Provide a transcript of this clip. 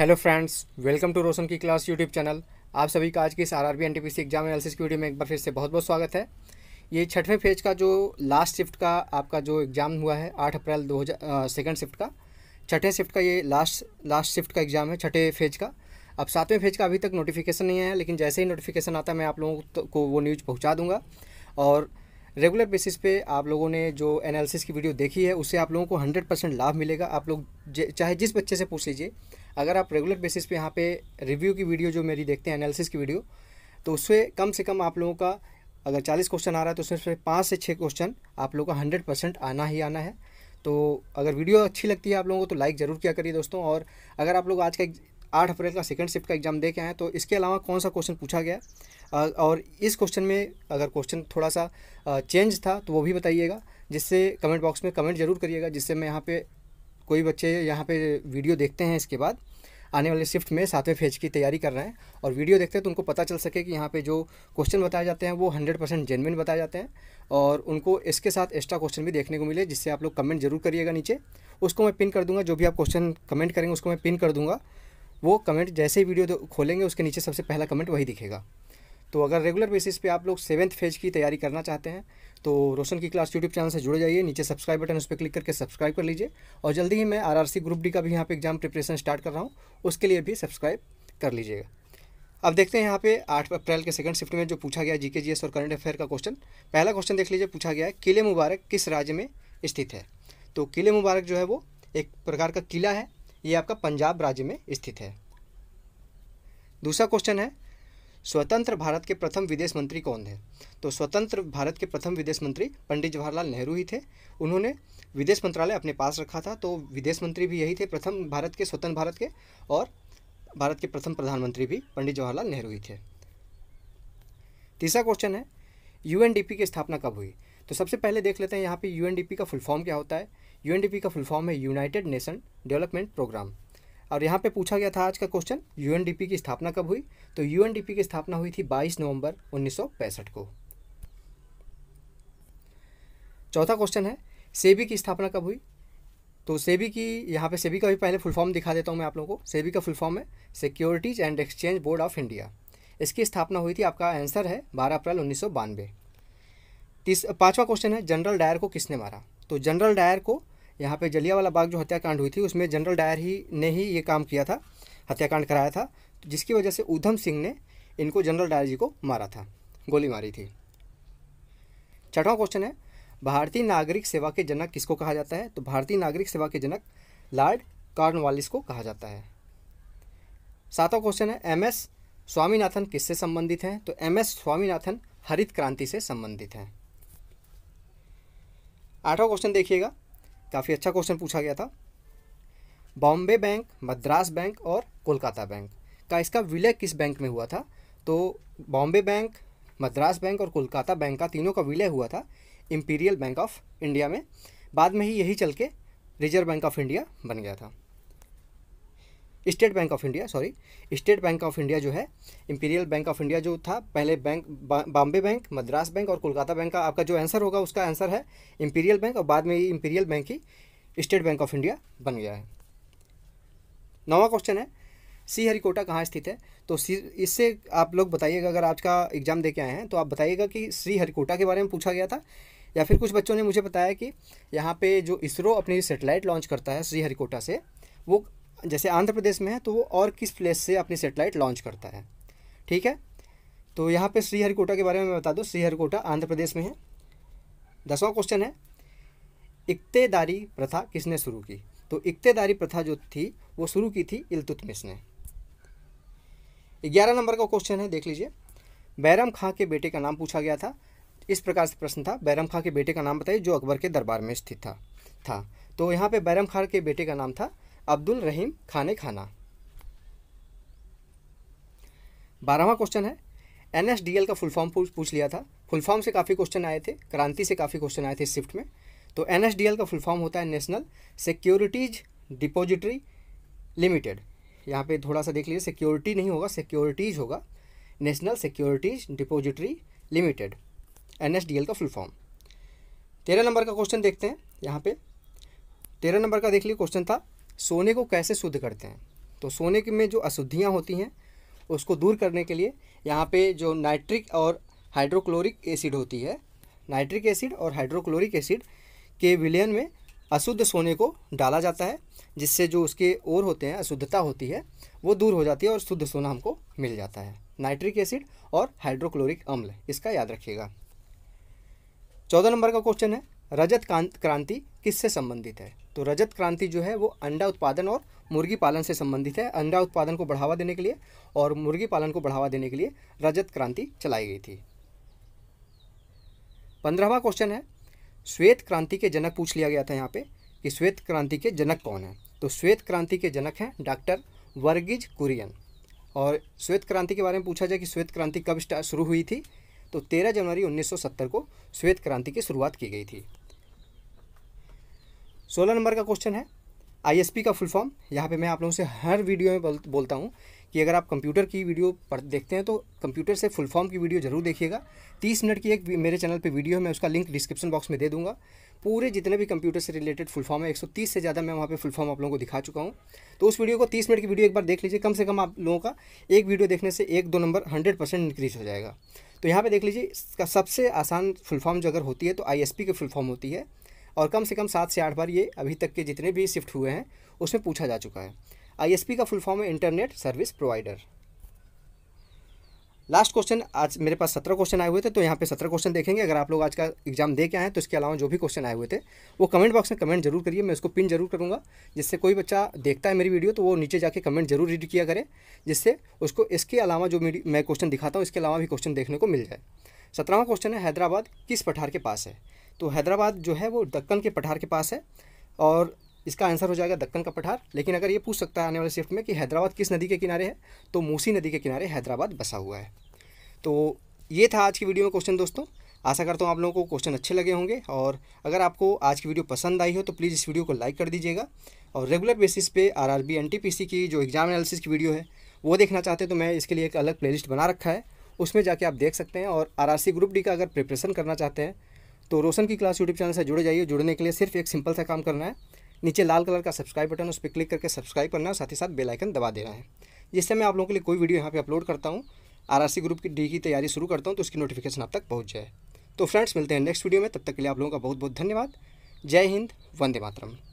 hello friends welcome to Roshan की class YouTube channel आप सभी का आज की इस R R B N T P C exam analysis की वीडियो में एक बार फिर से बहुत बहुत स्वागत है ये छठवें फेज का जो लास्ट शिफ्ट का आपका जो एग्ज़ाम हुआ है आठ अप्रैल दो हज़ार सेकेंड शिफ्ट का छठे शिफ्ट का ये लास्ट लास्ट शिफ्ट का एग्ज़ाम है छठे फेज का अब सातवें फेज का अभी तक नोटिफिकेशन नहीं आया लेकिन जैसे ही नोटिफिकेशन आता है मैं आप लोगों को वो न्यूज़ पहुँचा दूँगा और रेगुलर बेसिस पे आप लोगों ने जो एनालिसिस की वीडियो देखी है उससे आप लोगों को 100 परसेंट लाभ मिलेगा आप लोग चाहे जिस बच्चे से पूछ लीजिए अगर आप रेगुलर बेसिस पे यहाँ पे रिव्यू की वीडियो जो मेरी देखते हैं एनालिसिस की वीडियो तो उससे कम से कम आप लोगों का अगर चालीस क्वेश्चन आ रहा है तो उसमें से पाँच से छः क्वेश्चन आप लोगों का हंड्रेड परसेंट आना ही आना है तो अगर वीडियो अच्छी लगती है आप लोगों को तो लाइक ज़रूर किया करिए दोस्तों और अगर आप लोग आज का आठ अप्रैल का सेकेंड शिफ्ट का एग्जाम दे के हैं तो इसके अलावा कौन सा क्वेश्चन पूछा गया और इस क्वेश्चन में अगर क्वेश्चन थोड़ा सा चेंज था तो वो भी बताइएगा जिससे कमेंट बॉक्स में कमेंट जरूर करिएगा जिससे मैं यहाँ पे कोई बच्चे यहाँ पे वीडियो देखते हैं इसके बाद आने वाले शिफ्ट में सातवें फेज की तैयारी कर रहे हैं और वीडियो देखते हैं तो उनको पता चल सके कि यहाँ पे जो क्वेश्चन बताए जाते हैं वो हंड्रेड परसेंट जेनविन बताए जाते हैं और उनको इसके साथ एक्स्ट्रा क्वेश्चन भी देखने को मिले जिससे आप लोग कमेंट जरूर करिएगा नीचे उसको मैं पिन कर दूँगा जो भी आप क्वेश्चन कमेंट करेंगे उसको मैं पिन कर दूँगा वो कमेंट जैसे ही वीडियो खोलेंगे उसके नीचे सबसे पहला कमेंट वही दिखेगा तो अगर रेगुलर बेसिस पर आप लोग सेवन्थ फेज की तैयारी करना चाहते हैं तो रोशन की क्लास यूट्यूब चैनल से जुड़े जाइए नीचे सब्सक्राइब बटन उस पर क्लिक करके सब्सक्राइब कर लीजिए और जल्दी ही मैं आरआरसी ग्रुप डी का भी यहाँ पे एग्जाम प्रिपरेशन स्टार्ट कर रहा हूँ उसके लिए भी सब्सक्राइब कर लीजिएगा अब देखते हैं यहाँ पे 8 अप्रैल के सेकंड शिफ्ट में जो पूछा गया जीके जीएस और करंट अफेयर का क्वेश्चन पहला क्वेश्चन देख लीजिए पूछा गया है किले मुबारक किस राज्य में स्थित है तो किले मुबारक जो है वो एक प्रकार का किला है ये आपका पंजाब राज्य में स्थित है दूसरा क्वेश्चन है स्वतंत्र भारत के प्रथम विदेश मंत्री कौन थे तो स्वतंत्र भारत के प्रथम विदेश मंत्री पंडित जवाहरलाल नेहरू ही थे उन्होंने विदेश मंत्रालय अपने पास रखा था तो विदेश मंत्री भी यही थे प्रथम भारत के स्वतंत्र भारत के और भारत के प्रथम प्रधानमंत्री भी पंडित जवाहरलाल नेहरू ही थे तीसरा क्वेश्चन है यूएनडीपी की स्थापना कब हुई तो सबसे पहले देख लेते हैं यहाँ पे यूएनडीपी का फुल फॉर्म क्या होता है यूएनडीपी का फुल फॉर्म है यूनाइटेड नेशन डेवलपमेंट प्रोग्राम और यहाँ पे पूछा गया था आज का क्वेश्चन यूएनडीपी की स्थापना कब हुई तो यूएनडीपी की स्थापना हुई थी 22 नवंबर 1965 को चौथा क्वेश्चन है सेबी की स्थापना कब हुई तो सेबी की यहाँ पे सेबी का भी पहले फुल फॉर्म दिखा देता हूँ मैं आप लोगों को सेबी का फुल फॉर्म है securities and exchange board of India इसकी स्थापना हुई थी आपका आंसर है बारह अप्रैल उन्नीस सौ बानवे क्वेश्चन है जनरल डायर को किसने मारा तो जनरल डायर को यहाँ पे जलियावाला बाग जो हत्याकांड हुई थी उसमें जनरल डायर ही ने ही ये काम किया था हत्याकांड कराया था जिसकी वजह से ऊधम सिंह ने इनको जनरल डायर जी को मारा था गोली मारी थी छठवा क्वेश्चन है भारतीय नागरिक सेवा के जनक किसको कहा जाता है तो भारतीय नागरिक सेवा के जनक लॉर्ड कार्नवालिस को कहा जाता है सातवां क्वेश्चन है एम एस स्वामीनाथन किससे संबंधित हैं तो एम एस स्वामीनाथन हरित क्रांति से संबंधित हैं आठवां क्वेश्चन देखिएगा काफ़ी अच्छा क्वेश्चन पूछा गया था बॉम्बे बैंक मद्रास बैंक और कोलकाता बैंक का इसका विलय किस बैंक में हुआ था तो बॉम्बे बैंक मद्रास बैंक और कोलकाता बैंक का तीनों का विलय हुआ था इम्पीरियल बैंक ऑफ इंडिया में बाद में ही यही चल के रिजर्व बैंक ऑफ इंडिया बन गया था state bank of India sorry state bank of India जो है इंपीरियल बैंक ऑफ इंडिया जो था पहले bank Bombay bank Madras bank और कोलकाता बैंक का आपका जो आंसर होगा उसका आंसर है इंपीरियल बैंक और बाद में ये इंपीरियल बैंक ही स्टेट बैंक ऑफ इंडिया बन गया है नवा क्वेश्चन है हरिकोटा कहाँ स्थित है तो इससे आप लोग बताइएगा अगर आपका एग्जाम दे के आए हैं तो आप बताइएगा कि हरिकोटा के बारे में पूछा गया था या फिर कुछ बच्चों ने मुझे बताया कि यहाँ पे जो इसरो अपनी सेटेलाइट लॉन्च करता है श्री हरिकोटा से वो जैसे आंध्र प्रदेश में है तो वो और किस प्लेस से अपनी सेटेलाइट लॉन्च करता है ठीक है तो यहाँ पे श्रीहरिकोटा के बारे में मैं बता दूँ श्रीहरिकोटा आंध्र प्रदेश में है दसवां क्वेश्चन है इक्तेदारी प्रथा किसने शुरू की तो इक्तेदारी प्रथा जो थी वो शुरू की थी इलतुतमिश ने ग्यारह नंबर का क्वेश्चन है देख लीजिए बैरम खां के बेटे का नाम पूछा गया था इस प्रकार से प्रश्न था बैरम खां के बेटे का नाम बताइए जो अकबर के दरबार में स्थित था था तो यहाँ पे बैरम खां के बेटे का नाम था अब्दुल रहीम खाने खाना बारहवा क्वेश्चन है एन का फुल फॉर्म पूछ लिया था फुल फॉर्म से काफ़ी क्वेश्चन आए थे क्रांति से काफ़ी क्वेश्चन आए थे इस शिफ्ट में तो एन का फुल फॉर्म होता है नेशनल सिक्योरिटीज डिपॉजिटरी लिमिटेड यहाँ पे थोड़ा सा देख लीजिए सिक्योरिटी नहीं होगा सिक्योरिटीज होगा national securities depository limited N का फुल फॉर्म तेरह नंबर का क्वेश्चन देखते हैं यहाँ पर तेरह नंबर का देख लीजिए क्वेश्चन था सोने को कैसे शुद्ध करते हैं तो सोने के में जो अशुद्धियाँ होती हैं उसको दूर करने के लिए यहाँ पे जो नाइट्रिक और हाइड्रोक्लोरिक एसिड होती है नाइट्रिक एसिड और हाइड्रोक्लोरिक एसिड के विलयन में अशुद्ध सोने को डाला जाता है जिससे जो उसके ओर होते हैं अशुद्धता होती है वो दूर हो जाती है और शुद्ध सोना हमको मिल जाता है नाइट्रिक एसिड और हाइड्रोक्लोरिक अम्ल इसका याद रखिएगा चौदह नंबर का क्वेश्चन है रजत क्रांति किससे संबंधित है तो रजत क्रांति जो है वो अंडा उत्पादन और मुर्गी पालन से संबंधित है अंडा उत्पादन को बढ़ावा देने के लिए और मुर्गी पालन को बढ़ावा देने के लिए रजत क्रांति चलाई गई थी पंद्रहवा क्वेश्चन है श्वेत क्रांति के जनक पूछ लिया गया था यहाँ पे कि श्वेत क्रांति के जनक कौन है तो श्वेत क्रांति के जनक हैं डॉक्टर वर्गीज कुरियन और श्वेत क्रांति के बारे में पूछा जाए कि श्वेत क्रांति कब शुरू हुई थी तो 13 जनवरी 1970 को श्वेत क्रांति की शुरुआत की गई थी सोलह नंबर का क्वेश्चन है आईएसपी का फुल फॉर्म यहाँ पे मैं आप लोगों से हर वीडियो में बोल, बोलता हूँ कि अगर आप कंप्यूटर की वीडियो पढ़ देखते हैं तो कंप्यूटर से फुल फॉर्म की वीडियो जरूर देखिएगा तीस मिनट की एक मेरे चैनल पे वीडियो है मैं उसका लिंक डिस्क्रिप्शन बॉक्स में दे दूंगा पूरे जितने भी कंप्यूटर से रिलेटेड फुल फॉर्म है एक से ज़्यादा मैं वहाँ पर फुल फॉर्म आप लोगों को दिखा चुका हूँ तो उस वीडियो को तीस मिनट की वीडियो एक बार देख लीजिए कम से कम आप लोगों का एक वीडियो देखने से एक दो नंबर हंड्रेड परसेंट इंक्रीज हो जाएगा तो यहाँ पर देख लीजिए इसका सबसे आसान फुल फॉर्म जो अगर होती है तो आई के फुल फॉर्म होती है और कम से कम सात से आठ बार ये अभी तक के जितने भी शिफ्ट हुए हैं उसमें पूछा जा चुका है आईएसपी का फुल फॉर्म है internet service provider last question आज मेरे पास सत्रह क्वेश्चन आए हुए थे तो यहाँ पे सत्रह क्वेश्चन देखेंगे अगर आप लोग आज का एग्जाम दे के आए हैं तो इसके अलावा जो भी क्वेश्चन आए हुए थे वो कमेंट बॉक्स में कमेंट जरूर करिए मैं उसको पिन जरूर करूँगा जिससे कोई बच्चा देखता है मेरी वीडियो तो वो नीचे जाके कमेंट जरूर रीड किया करे जिससे उसको इसके अलावा जो मैं क्वेश्चन दिखाता हूँ इसके अलावा भी क्वेश्चन देखने को मिल जाए सत्रहवा क्वेश्चन है हैदराबाद किस पठार के पास है तो हैदराबाद जो है वो दक्कन के पठार के पास है और इसका आंसर हो जाएगा दक्कन का पठार लेकिन अगर ये पूछ सकता है आने वाले शिफ्ट में कि हैदराबाद किस नदी के किनारे है तो मूसी नदी के किनारे हैदराबाद बसा हुआ है तो ये था आज की वीडियो में क्वेश्चन दोस्तों आशा करता हूँ आप लोगों को क्वेश्चन अच्छे लगे होंगे और अगर आपको आज की वीडियो पसंद आई हो तो प्लीज़ इस वीडियो को लाइक कर दीजिएगा और रेगुलर बेसिस पे आर आर की जो एग्ज़ाम एनालिसिस की वीडियो है वो देखना चाहते हैं तो मैं इसके लिए एक अलग प्लेलिस्ट बना रखा है उसमें जाके आप देख सकते हैं और आर ग्रुप डी का अगर प्रिपरेशन करना चाहते हैं तो रोशन की क्लास यूट्यूब चैनल से जुड़े जाइए जुड़ने के लिए सिर्फ एक सिंपल सा काम करना है नीचे लाल कलर का सब्सक्राइब बटन उस पर क्लिक करके सब्सक्राइब करना है साथ ही साथ बेलाइकन दबा देना है जिससे मैं आप लोगों के लिए कोई वीडियो यहाँ पर अपलोड करता हूँ आर ग्रुप की डी की तैयारी शुरू करता हूँ तो उसकी नोटिफिकेशन आप तक पहुँच जाए तो फ्रेंड्स मिलते हैं नेक्स्ट वीडियो में तब तक के लिए आप लोगों का बहुत बहुत धन्यवाद जय हिंद वंदे मातरम